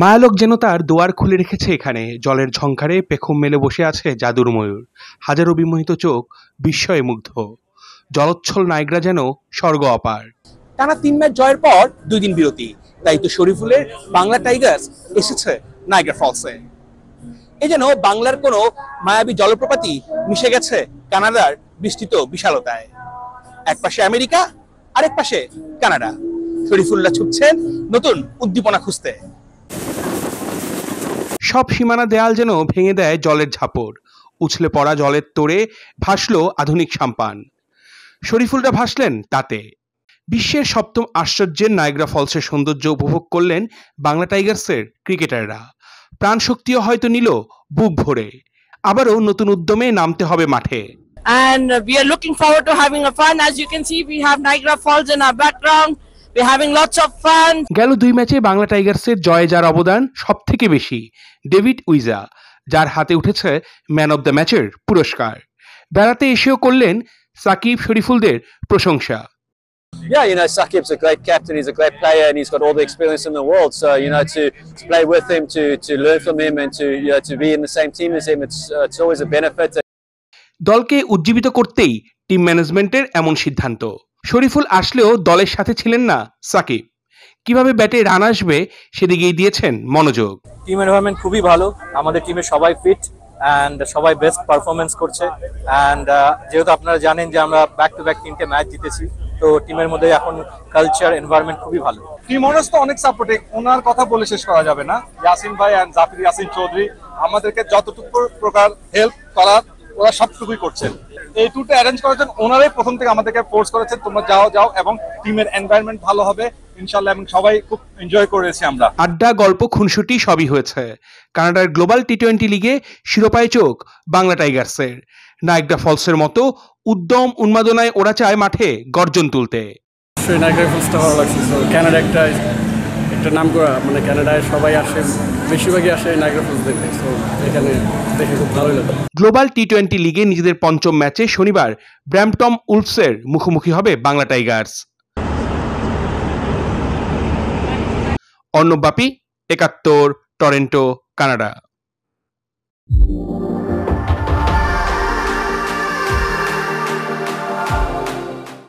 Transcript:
মায়ালোক যেন তার দুয়ার খুলে রেখেছে এখানে জলের ঝংকারে পেখম মেলে বসে আছে জাদুর ময়ূর হাজারো বিমোহিত চোখ বিস্ময়ে মুগ্ধ জলোচ্ছল নায়করা যেন স্বর্গ অপার টানা তিন ম্যাচ জয়ের পর দুই দিন বিরতি তাই তো শরীফুলের বাংলা টাইগার্স এসেছে নাইগ্রা ফলসে এ যেন বাংলার কোনো মায়াবী জলপ্রপাতই মিশে গেছে কানাডার বিস্তৃত বিশালতায় এক পাশে আমেরিকা আরেক পাশে কানাডা শরীফুল্লাহ ছুটছেন নতুন উদ্দীপনা খুঁজতে সব সীমানা দেয়াল যেন ভেঙে দেয় জলের ঝাপড় উছলে পড়া জলের তোড়ে ভাসল আধুনিক সাম্পান শরীফুলটা ভাসলেন তাতে বিশ্বের সপ্তম আশ্চর্যের নায়গ্রা ফলসের সৌন্দর্য উপভোগ করলেন বাংলা টাইগার্সের ক্রিকেটাররা প্রাণশক্তিও হয়তো নিল বুক ভরে আবারও নতুন উদ্যমে নামতে হবে মাঠে And we are looking forward to having a fun. As you can see, we have Niagara Falls in our background. Having lots of fun গেল দুই ম্যাচে বাংলা টাইগার্সের জয়ে যার অবদান সবথেকে বেশি ডেভিড উইজা যার হাতে উঠেছে ম্যান অব দ্য ম্যাচের পুরস্কার বেড়াতে এসেও করলেন সাকিব শরীফুলদের প্রশংসা yeah, you know, Saqib's a great captain. He's a great player, and he's got all the experience in the world. So, you know, to, to play with him, to to learn from him, and to you know, to be in the same team as him, it's uh, it's always a benefit. দলকে উজ্জীবিত করতেই team ম্যানেজমেন্টের এমন সিদ্ধান্ত শরীফুল আসলেও দলের সাথে ছিলেন না সাকিব কিভাবে ব্যাটে রান আসবে সেদিকেই দিয়েছেন মনোযোগ টিম এনভায়রনমেন্ট খুবই ভালো আমাদের টিমে সবাই ফিট অ্যান্ড সবাই বেস্ট পারফরমেন্স করছে অ্যান্ড যেহেতু আপনারা জানেন যে আমরা ব্যাক টু ব্যাক তিনটে ম্যাচ জিতেছি তো টিমের মধ্যে এখন কালচার এনভায়রনমেন্ট খুবই ভালো টিম অনার্স তো অনেক সাপোর্টে ওনার কথা বলে শেষ করা যাবে না ইয়াসিন ভাই অ্যান্ড জাফির ইয়াসিন চৌধুরী আমাদেরকে যতটুকু প্রকার হেল্প করার ওরা সবটুকুই করছেন এই ট্যুরটা অ্যারেঞ্জ করেছেন ওনারাই প্রথম থেকে আমাদেরকে ফোর্স করেছেন তোমরা যাও যাও এবং টিমের এনভায়রনমেন্ট ভালো হবে ইনশাল্লাহ এবং সবাই খুব এনজয় করেছি আমরা আড্ডা গল্প খুনসুটি সবই হয়েছে কানাডার গ্লোবাল টি টোয়েন্টি লিগে শিরোপায় চোখ বাংলা টাইগার্সের নায়কডা ফলসের মতো উদ্যম উন্মাদনায় ওরা চায় মাঠে গর্জন তুলতে নায়কডা ফলসটা ভালো লাগছে কানাডা একটা একটা নাম করা মানে কানাডায় সবাই আসে বেশিরভাগই আসে নাইগ্রা ফলস দেখতে সো এখানে দেখে খুব ভালোই লাগে গ্লোবাল টি টোয়েন্টি লিগে নিজেদের পঞ্চম ম্যাচে শনিবার ব্র্যামটম উলফসের মুখোমুখি হবে বাংলা টাইগার্স অন্নব্যাপী একাত্তর টরেন্টো কানাডা